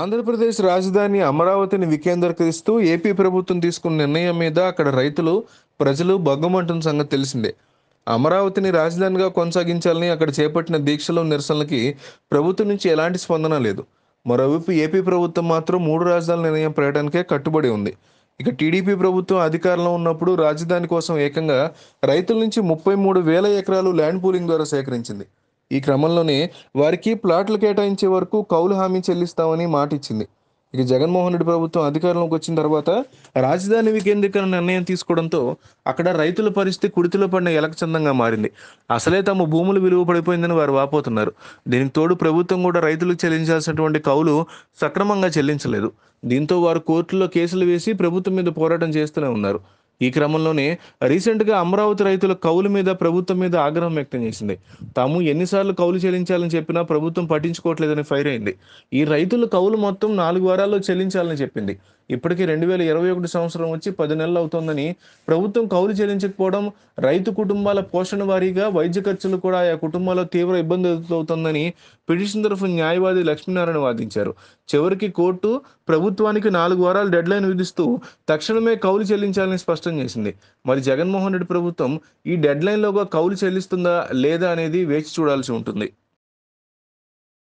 ఆంధ్రప్రదేశ్ రాజధాని అమరావతిని వికేంద్రీకరిస్తూ ఏపీ ప్రభుత్వం తీసుకున్న నిర్ణయం మీద అక్కడ రైతులు ప్రజలు బగ్గుమంటున్న సంగతి తెలిసిందే అమరావతిని రాజధానిగా కొనసాగించాలని అక్కడ చేపట్టిన దీక్షలు నిరసనలకి ప్రభుత్వం నుంచి ఎలాంటి స్పందన లేదు మరోవైపు ఏపీ ప్రభుత్వం మాత్రం మూడు రాజధానుల నిర్ణయం ప్రయాటానికే కట్టుబడి ఉంది ఇక టీడీపీ ప్రభుత్వం అధికారంలో ఉన్నప్పుడు రాజధాని కోసం ఏకంగా రైతుల నుంచి ముప్పై మూడు వేల ఎకరాలు ల్యాండ్ పూలింగ్ ద్వారా సేకరించింది ఈ క్రమంలోనే వారికి ప్లాట్లు కేటాయించే వరకు కౌలు హామీ చెల్లిస్తామని మాట ఇచ్చింది ఇక జగన్మోహన్ రెడ్డి ప్రభుత్వం అధికారంలోకి వచ్చిన తర్వాత రాజధాని వికేంద్రీకరణ నిర్ణయం తీసుకోవడంతో అక్కడ రైతుల పరిస్థితి కుడితిలో పడిన ఎలకచందంగా మారింది అసలే తమ భూములు విలువ పడిపోయిందని వారు వాపోతున్నారు దీనికి తోడు ప్రభుత్వం కూడా రైతులకు చెల్లించాల్సినటువంటి కౌలు సక్రమంగా చెల్లించలేదు దీంతో వారు కోర్టులో కేసులు వేసి ప్రభుత్వం మీద పోరాటం చేస్తూనే ఉన్నారు ఈ క్రమంలోనే రీసెంట్గా అమరావతి రైతుల కౌలు మీద ప్రభుత్వం మీద ఆగ్రహం వ్యక్తం చేసింది తాము ఎన్నిసార్లు కౌలు చెల్లించాలని చెప్పినా ప్రభుత్వం పట్టించుకోవట్లేదని ఫైర్ అయింది ఈ రైతుల కౌలు మొత్తం నాలుగు వారాల్లో చెల్లించాలని చెప్పింది ఇప్పటికీ రెండు వేల ఇరవై ఒకటి సంవత్సరం వచ్చి పది నెలలు అవుతోందని ప్రభుత్వం కౌలు చెల్లించకపోవడం రైతు కుటుంబాల పోషణ వారీగా వైద్య ఖర్చులు కూడా ఆయా కుటుంబాల్లో తీవ్ర ఇబ్బంది అవుతుందని పిటిషన్ తరఫు న్యాయవాది లక్ష్మీనారాయణ వాదించారు చివరికి కోర్టు ప్రభుత్వానికి నాలుగు వారాలు డెడ్ లైన్ విధిస్తూ తక్షణమే కౌలు చెల్లించాలని స్పష్టం చేసింది మరి జగన్మోహన్ రెడ్డి ప్రభుత్వం ఈ డెడ్లైన్లోగా కౌలు చెల్లిస్తుందా లేదా అనేది వేచి చూడాల్సి ఉంటుంది